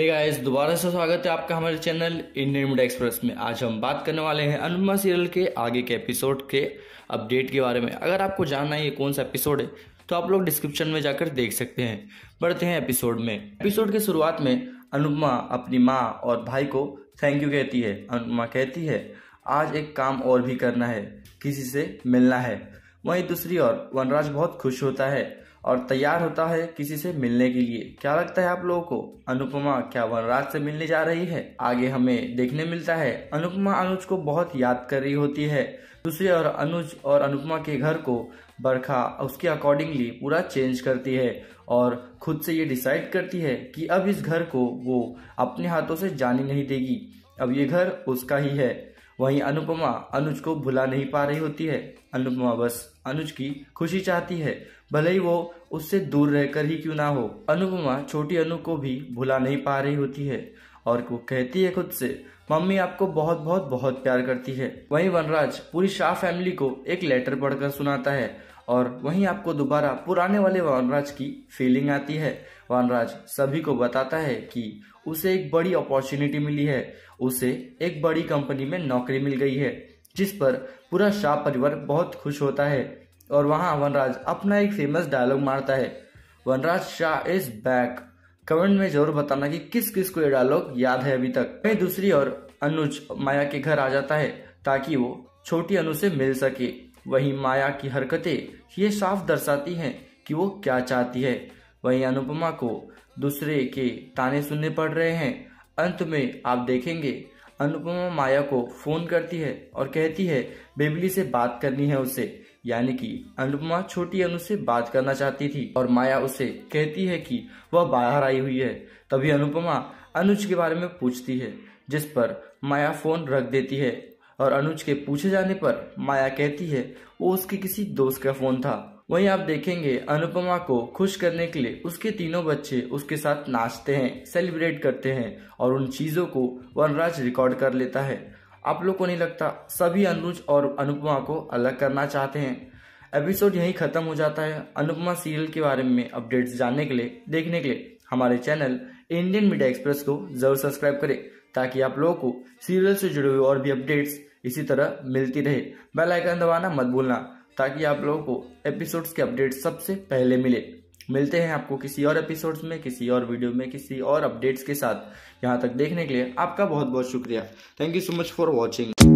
इस दोबारा से स्वागत है आपका हमारे चैनल इंडियन मीडिया एक्सप्रेस में आज हम बात करने वाले हैं अनुपमा सीरियल के आगे के एपिसोड के अपडेट के बारे में अगर आपको जानना है ये कौन सा एपिसोड है तो आप लोग डिस्क्रिप्शन में जाकर देख सकते हैं बढ़ते हैं एपिसोड में एपिसोड के शुरुआत में अनुपमा अपनी माँ और भाई को थैंक यू कहती है अनुपमा कहती है आज एक काम और भी करना है किसी से मिलना है वहीं दूसरी ओर वनराज बहुत खुश होता है और तैयार होता है किसी से मिलने के लिए क्या लगता है आप लोगों को अनुपमा क्या वनराज से मिलने जा रही है आगे हमें देखने मिलता है अनुपमा अनुज को बहुत याद कर रही होती है दूसरी और अनुज और अनुपमा के घर को बरखा उसके अकॉर्डिंगली पूरा चेंज करती है और खुद से ये डिसाइड करती है कि अब इस घर को वो अपने हाथों से जाने नहीं देगी अब ये घर उसका ही है वहीं अनुपमा अनुज को भुला नहीं पा रही होती है अनुपमा बस अनुज की खुशी चाहती है भले ही वो उससे दूर रहकर ही क्यों ना हो अनुपमा छोटी अनु को भी भुला नहीं पा रही होती है और वो कहती है खुद से मम्मी आपको बहुत बहुत बहुत प्यार करती है वहीं वनराज पूरी शाह फैमिली को एक लेटर पढ़कर सुनाता है और वहीं आपको दोबारा पुराने वाले वनराज की फीलिंग आती है वनराज सभी को बताता है कि उसे एक बड़ी अपॉर्चुनिटी मिली है उसे एक बड़ी कंपनी में नौकरी मिल गई है जिस पर पूरा शाह परिवार बहुत खुश होता है और वहां वनराज अपना एक फेमस डायलॉग मारता है Vanraj Shah is back comment में जरूर बताना कि किस किस को ये डायलॉग याद है अभी तक वही दूसरी और अनुज माया के घर आ जाता है ताकि वो छोटी अनु से मिल सके वही माया की हरकतें ये साफ दर्शाती हैं कि वो क्या चाहती है वही अनुपमा को दूसरे के ताने सुनने पड़ रहे हैं अंत में आप देखेंगे अनुपमा माया को फोन करती है और कहती है बेबली से बात करनी है उसे यानी कि अनुपमा छोटी अनु से बात करना चाहती थी और माया उसे कहती है कि वह बाहर आई हुई है तभी अनुपमा अनुज के बारे में पूछती है जिस पर माया फोन रख देती है और अनुज के पूछे जाने पर माया कहती है वो उसके किसी दोस्त का फोन था वहीं आप देखेंगे अनुपमा को खुश करने के लिए उसके तीनों बच्चे उसके साथ नाचते हैं सेलिब्रेट करते हैं और उन चीजों को वनराज रिकॉर्ड कर लेता है आप लोग को नहीं लगता सभी अनुज और अनुपमा को अलग करना चाहते हैं एपिसोड यहीं ख़त्म हो जाता है अनुपमा सीरियल के बारे में अपडेट्स जानने के लिए देखने के लिए हमारे चैनल इंडियन मीडिया एक्सप्रेस को जरूर सब्सक्राइब करें ताकि आप लोगों को सीरियल से जुड़े हुए और भी अपडेट्स इसी तरह मिलती रहे बेल आइकन दबाना मत भूलना ताकि आप लोगों को एपिसोड्स के अपडेट्स सबसे पहले मिले मिलते हैं आपको किसी और एपिसोड्स में किसी और वीडियो में किसी और अपडेट्स के साथ यहाँ तक देखने के लिए आपका बहुत बहुत शुक्रिया thank you so much for watching